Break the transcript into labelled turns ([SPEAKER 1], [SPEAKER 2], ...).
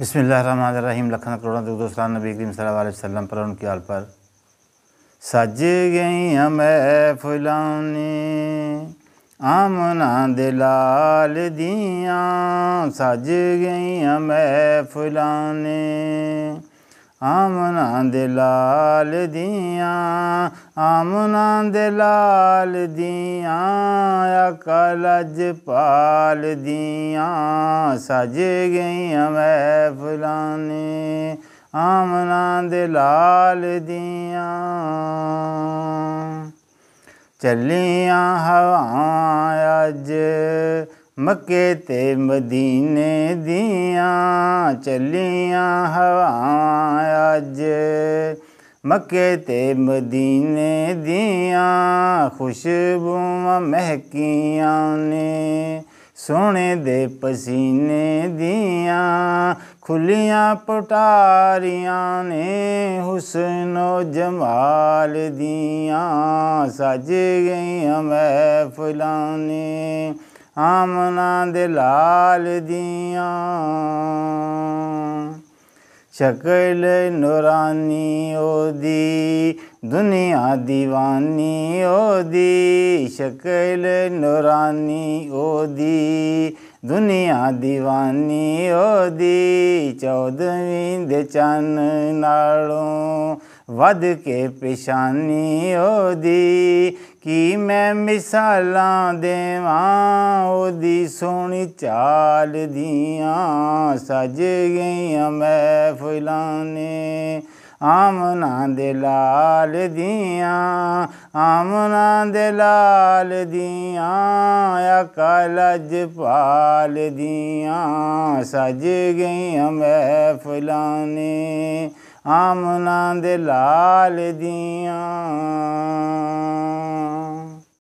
[SPEAKER 1] बिसमीम लखन करोड़ा दोस्तान नबी करीम सल्लम पर उनकी आल पर सज गई हम फुलानी आमना दिलाल दिया सज गई हम फुलानी आमना दे लाल दियाँ आमना दे लाल दियाँ कलज पाल दियाँ सज गई मैं फलाने आमना दे लाल दियाँ चलियाँ हवाएं अज मक्के ते मदीने दियां चलियां हवा अज मक्के ते मदीने दियां खुशबुआं महकियां ने सोने दे पसीने दिया खुलिया पटारिया ने हुसनो जमाल दियां सज गई मैं ने आमना दे लाल दिया शकल नूरानी ओदी दुनिया दीवानी ओदी शक्ल नूरानी ओदी दुनिया दीवानी ओदी चौदहवीं दे चन नालों वद के पेशानी ओदी कि मैं मिसाल देवा ओदी सोनी चाल दिया सज गई मैं फुलाने आमना दे लाल दिया आमना दे लाल दिया कलज पाल दिया सज गई मैं फुलाने आमना दे लाल दिया